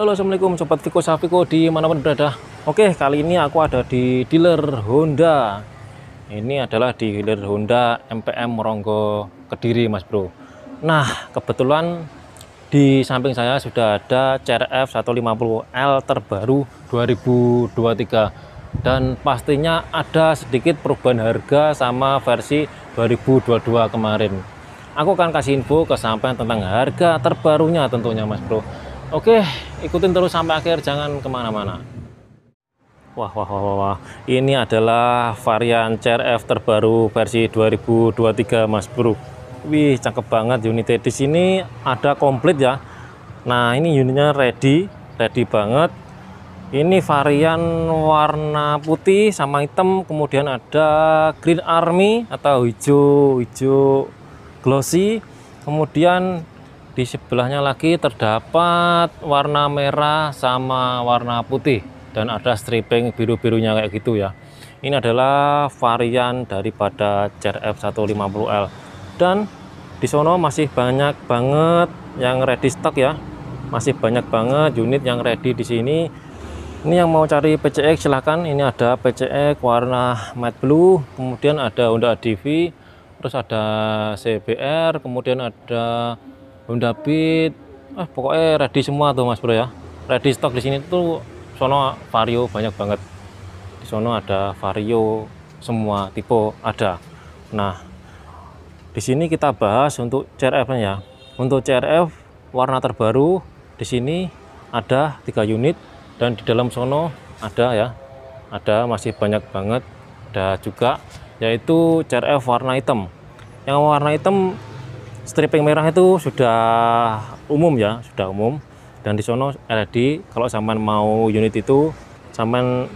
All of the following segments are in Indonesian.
Halo assalamualaikum sobat Viko mana manapun berada Oke kali ini aku ada di dealer Honda ini adalah di dealer Honda MPM Ronggo Kediri mas bro nah kebetulan di samping saya sudah ada CRF 150L terbaru 2023 dan pastinya ada sedikit perubahan harga sama versi 2022 kemarin aku akan kasih info ke sampean tentang harga terbarunya tentunya mas bro Oke, ikutin terus sampai akhir, jangan kemana-mana. Wah, wah, wah, wah, ini adalah varian CRF terbaru versi 2023, Mas Bro. Wih, cakep banget unitnya di sini ada komplit ya. Nah, ini unitnya ready, ready banget. Ini varian warna putih sama hitam, kemudian ada green army atau hijau-hijau glossy, kemudian di sebelahnya lagi terdapat warna merah sama warna putih dan ada striping biru-birunya kayak gitu ya ini adalah varian daripada CRF 150L dan di sono masih banyak banget yang ready stock ya masih banyak banget unit yang ready di sini ini yang mau cari PCX silahkan ini ada PCX warna matte blue kemudian ada Honda ADV, terus ada CBR kemudian ada Honda Beat, ah pokoknya ready semua tuh Mas Bro ya ready stock di sini tuh sono vario banyak banget di sono ada vario semua tipe ada nah di sini kita bahas untuk CRF nya ya untuk CRF warna terbaru di sini ada tiga unit dan di dalam sono ada ya ada masih banyak banget ada juga yaitu CRF warna hitam yang warna hitam stripping merah itu sudah umum ya, sudah umum. Dan di sono LED, kalau zaman mau unit itu, zaman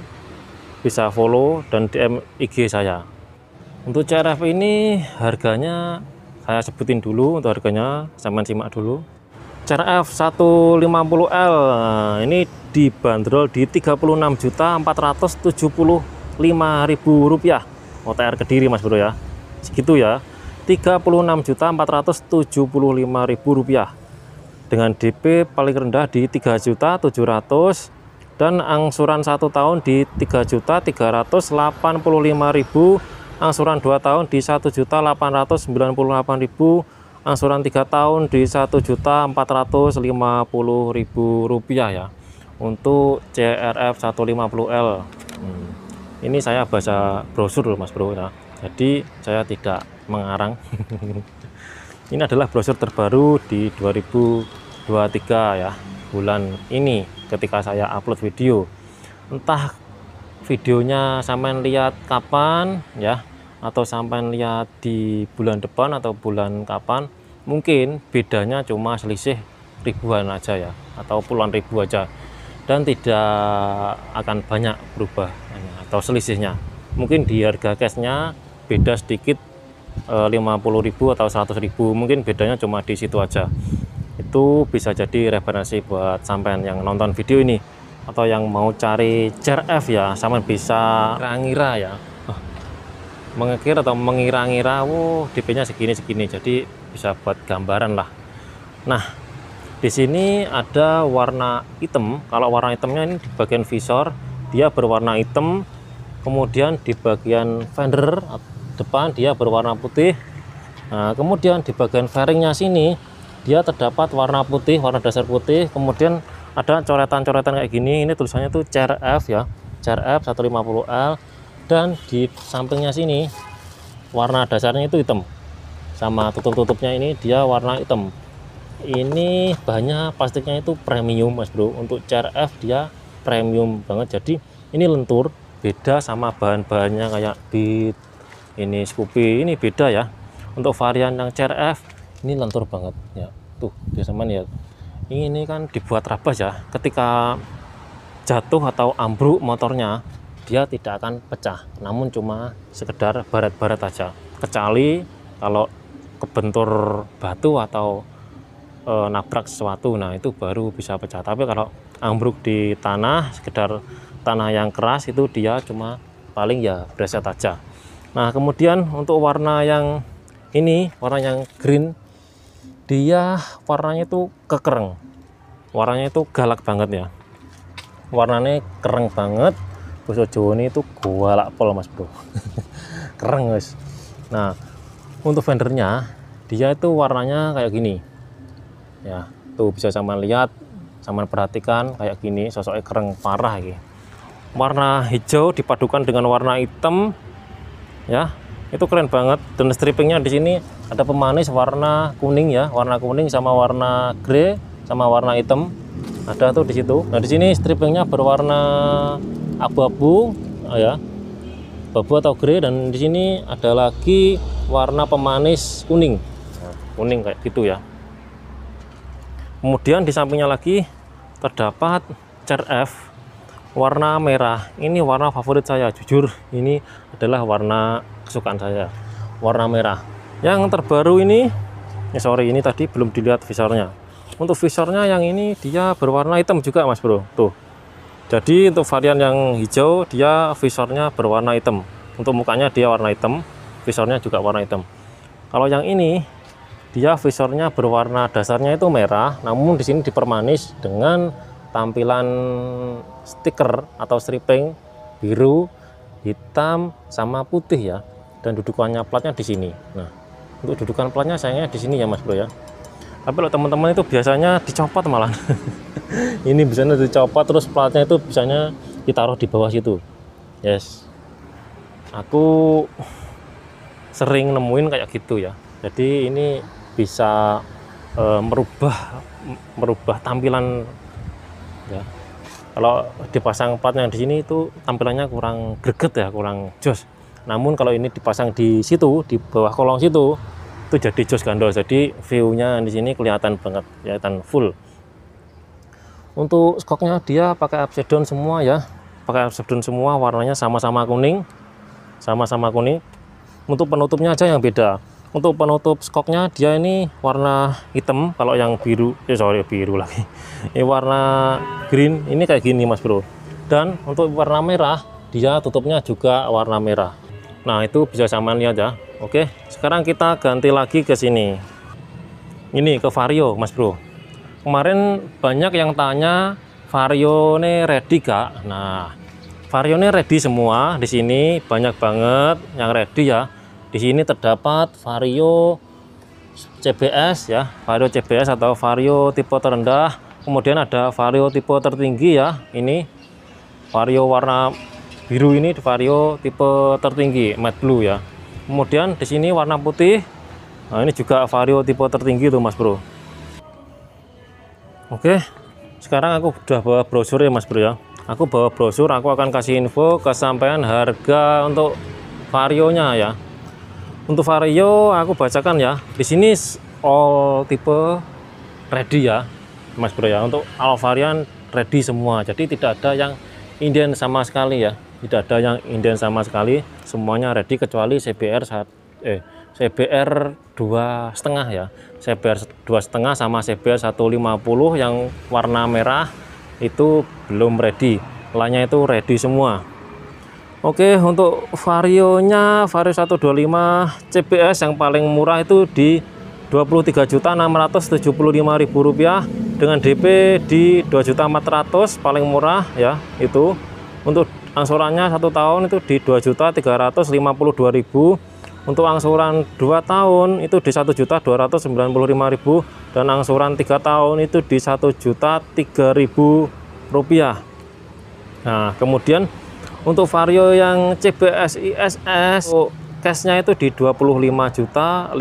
bisa follow dan DM IG saya. Untuk CRF ini harganya saya sebutin dulu untuk harganya, zaman simak dulu. CRF 150L ini dibanderol di 36.475.000 rupiah. OTR Kediri Mas Bro ya. Segitu ya. Rp36.475.000 dengan DP paling rendah di 3.700.000 dan angsuran 1 tahun di 3.385.000 angsuran 2 tahun di 1.898.000 angsuran 3 tahun di Rp1.450.000 ya untuk CRF 150L hmm. ini saya baca brosur loh mas bro ya jadi saya tidak mengarang ini adalah brosur terbaru di 2023 ya bulan ini ketika saya upload video entah videonya sampai lihat kapan ya atau sampai lihat di bulan depan atau bulan kapan mungkin bedanya cuma selisih ribuan aja ya atau puluhan ribu aja dan tidak akan banyak berubah atau selisihnya mungkin di harga cashnya beda sedikit 50.000 eh, atau 100.000 mungkin bedanya cuma di situ aja itu bisa jadi referensi buat sampean yang nonton video ini atau yang mau cari CRF ya sama bisa ngira-ngira ya oh, mengekir atau mengira-ngira wow DP-nya segini-segini jadi bisa buat gambaran lah nah di sini ada warna hitam kalau warna hitamnya ini di bagian visor dia berwarna hitam kemudian di bagian fender depan dia berwarna putih nah, kemudian di bagian fairingnya sini dia terdapat warna putih warna dasar putih kemudian ada coretan-coretan kayak gini ini tulisannya tuh CRF ya CRF 150L dan di sampingnya sini warna dasarnya itu hitam sama tutup-tutupnya ini dia warna hitam ini bahannya plastiknya itu premium mas bro untuk CRF dia premium banget jadi ini lentur beda sama bahan-bahannya kayak bit ini Scoopy ini beda ya untuk varian yang CRF ini lentur banget ya tuh teman ya ini kan dibuat rabas ya ketika jatuh atau ambruk motornya dia tidak akan pecah namun cuma sekedar barat-barat aja kecuali kalau kebentur batu atau e, nabrak sesuatu nah itu baru bisa pecah tapi kalau ambruk di tanah sekedar tanah yang keras itu dia cuma paling ya bereset aja Nah, kemudian untuk warna yang ini, warna yang green, dia warnanya itu kekereng. Warnanya itu galak banget ya. Warnanya kereng banget. Bosok Jawa ini itu galak pol Mas Bro. kereng guys. Nah, untuk vendernya dia itu warnanya kayak gini. Ya, tuh bisa sama lihat, sama perhatikan kayak gini, sosoknya kereng parah gitu. Warna hijau dipadukan dengan warna hitam ya itu keren banget dan strippingnya di sini ada pemanis warna kuning ya warna kuning sama warna grey sama warna hitam ada tuh di situ nah di sini strippingnya berwarna abu-abu ya abu atau grey dan di sini ada lagi warna pemanis kuning nah, kuning kayak gitu ya kemudian di sampingnya lagi terdapat CRF warna merah ini warna favorit saya jujur ini adalah warna kesukaan saya warna merah yang terbaru ini ya sorry ini tadi belum dilihat visornya untuk visornya yang ini dia berwarna hitam juga mas bro tuh jadi untuk varian yang hijau dia visornya berwarna hitam untuk mukanya dia warna hitam visornya juga warna hitam kalau yang ini dia visornya berwarna dasarnya itu merah namun di sini dipermanis dengan tampilan stiker atau stripping biru, hitam, sama putih ya. Dan dudukannya platnya di sini. Nah, untuk dudukan platnya sayangnya di sini ya Mas Bro ya. Tapi kalau teman-teman itu biasanya dicopot malah. ini biasanya dicopot terus platnya itu biasanya ditaruh di bawah situ. Yes. Aku sering nemuin kayak gitu ya. Jadi ini bisa e, merubah merubah tampilan ya kalau dipasang plat yang di sini itu tampilannya kurang greget ya kurang jos namun kalau ini dipasang di situ di bawah kolong situ itu jadi jos gandol jadi view-nya di sini kelihatan banget kelihatan full untuk skoknya dia pakai absedon semua ya pakai absedon semua warnanya sama-sama kuning sama-sama kuning untuk penutupnya aja yang beda untuk penutup skoknya dia ini warna hitam kalau yang biru eh sorry biru lagi ini warna green ini kayak gini mas bro dan untuk warna merah dia tutupnya juga warna merah nah itu bisa sama lihat ya oke sekarang kita ganti lagi ke sini ini ke vario mas bro kemarin banyak yang tanya vario ini ready gak nah vario ini ready semua di sini banyak banget yang ready ya di sini terdapat Vario CBS ya, Vario CBS atau Vario tipe terendah. Kemudian ada Vario tipe tertinggi ya. Ini Vario warna biru ini Vario tipe tertinggi matte blue ya. Kemudian di sini warna putih. Nah, ini juga Vario tipe tertinggi tuh Mas Bro. Oke. Sekarang aku sudah bawa brosur ya Mas Bro ya. Aku bawa brosur, aku akan kasih info kesampaian harga untuk varionya ya. Untuk vario aku bacakan ya. Di sini all tipe ready ya, Mas Bro ya. Untuk all varian ready semua. Jadi tidak ada yang Indian sama sekali ya. Tidak ada yang Indian sama sekali. Semuanya ready kecuali CBR saat eh CBR dua setengah ya. CBR dua setengah sama CBR 150 yang warna merah itu belum ready. Lainnya itu ready semua. Oke untuk varionya Vario 125 CBS yang paling murah itu di 23.675.000 rupiah dengan DP di 2.400 paling murah ya itu untuk angsurannya satu tahun itu di 2.352.000 untuk angsuran 2 tahun itu di 1.295.000 dan angsuran 3 tahun itu di 1.003.000 rupiah. Nah, kemudian untuk Vario yang CBS ISS, cashnya itu di 25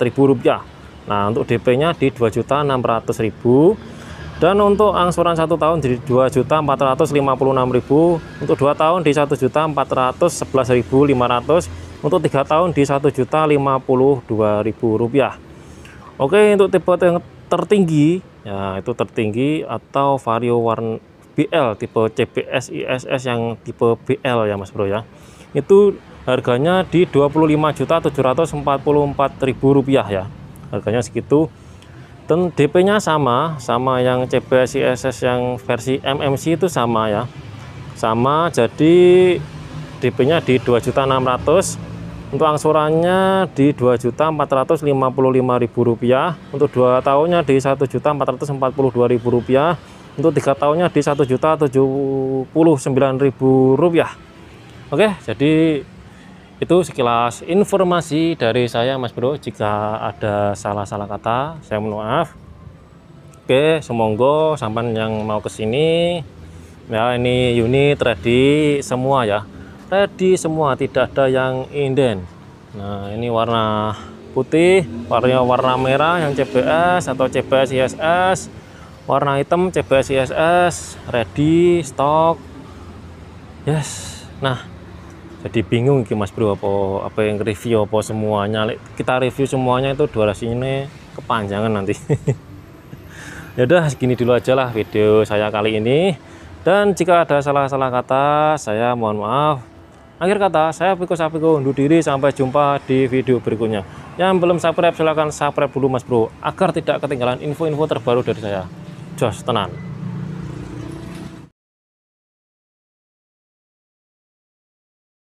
ribu rupiah. Nah, untuk DP-nya di 2 ribu. Dan untuk angsuran satu tahun di 2 ribu, untuk 2 tahun di 1.411.500. untuk 3 tahun di 1 rupiah. Oke, untuk tipe yang tertinggi, ya itu tertinggi atau Vario warna BL tipe CBS ISS yang tipe BL ya Mas Bro ya itu harganya di juta 25.744.000 rupiah ya harganya segitu dan DP nya sama sama yang CBS ISS yang versi MMC itu sama ya sama jadi DP nya di 2.600 untuk angsurannya di ribu rupiah untuk 2 tahunnya di ribu rupiah untuk tiga tahunnya di satu juta ribu rupiah Oke jadi itu sekilas informasi dari saya Mas Bro jika ada salah-salah kata saya mohon maaf Oke semoga sampan yang mau kesini ya ini unit ready semua ya ready semua tidak ada yang inden nah ini warna putih warna warna merah yang CBS atau CBS ISS warna hitam CBS ISS ready stock yes nah jadi bingung ki Mas Bro apa apa yang review apa semuanya kita review semuanya itu dua ini kepanjangan nanti ya udah segini dulu aja lah video saya kali ini dan jika ada salah-salah kata saya mohon maaf akhir kata saya Piko Sapiko undur diri sampai jumpa di video berikutnya yang belum subscribe silahkan subscribe dulu Mas Bro agar tidak ketinggalan info-info terbaru dari saya jos tenan